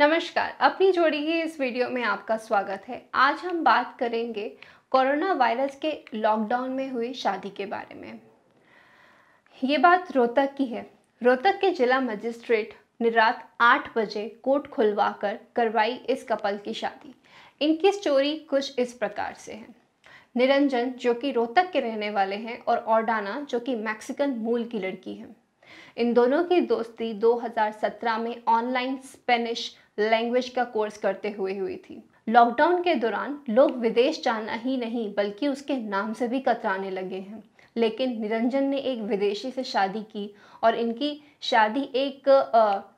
नमस्कार अपनी जोड़ी की इस वीडियो में आपका स्वागत है आज हम बात करेंगे कोरोना वायरस के लॉकडाउन में हुई शादी के बारे में ये बात रोहतक की है रोहतक के जिला मजिस्ट्रेट ने रात आठ बजे कोर्ट खुलवा कर करवाई इस कपल की शादी इनकी स्टोरी कुछ इस प्रकार से है निरंजन जो कि रोहतक के रहने वाले हैं और ओडाना जो कि मैक्सिकन मूल की लड़की है इन दोनों की दोस्ती 2017 में ऑनलाइन स्पेनिश लैंग्वेज का कोर्स करते हुए हुई थी लॉकडाउन के दौरान लोग विदेश जाना ही नहीं बल्कि उसके नाम से भी कतराने लगे हैं लेकिन निरंजन ने एक विदेशी से शादी की और इनकी शादी एक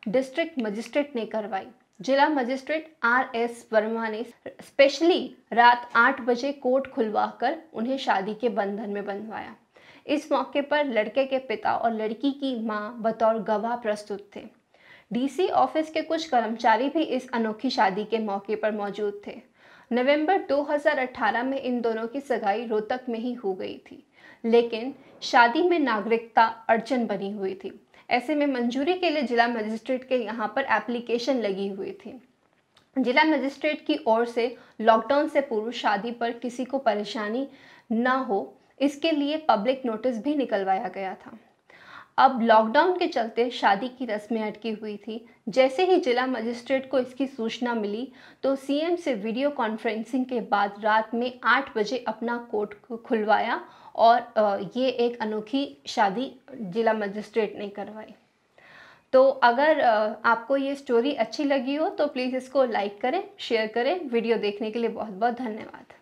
डिस्ट्रिक्ट मजिस्ट्रेट ने करवाई जिला मजिस्ट्रेट आर एस वर्मा ने स्पेशली रात आठ बजे कोर्ट खुलवाकर उन्हें शादी के बंधन में बंधवाया इस मौके पर लड़के के पिता और लड़की की माँ बतौर गवाह प्रस्तुत थे डीसी ऑफिस के कुछ कर्मचारी भी इस अनोखी शादी के मौके पर मौजूद थे नवंबर 2018 में इन दोनों की सगाई रोहतक में ही हो गई थी लेकिन शादी में नागरिकता अड़चन बनी हुई थी ऐसे में मंजूरी के लिए जिला मजिस्ट्रेट के यहाँ पर एप्लीकेशन लगी हुई थी जिला मजिस्ट्रेट की ओर से लॉकडाउन से पूर्व शादी पर किसी को परेशानी ना हो इसके लिए पब्लिक नोटिस भी निकलवाया गया था अब लॉकडाउन के चलते शादी की रस्में अटकी हुई थी जैसे ही जिला मजिस्ट्रेट को इसकी सूचना मिली तो सीएम से वीडियो कॉन्फ्रेंसिंग के बाद रात में आठ बजे अपना कोर्ट को खुलवाया और ये एक अनोखी शादी जिला मजिस्ट्रेट ने करवाई तो अगर आपको ये स्टोरी अच्छी लगी हो तो प्लीज़ इसको लाइक करें शेयर करें वीडियो देखने के लिए बहुत बहुत धन्यवाद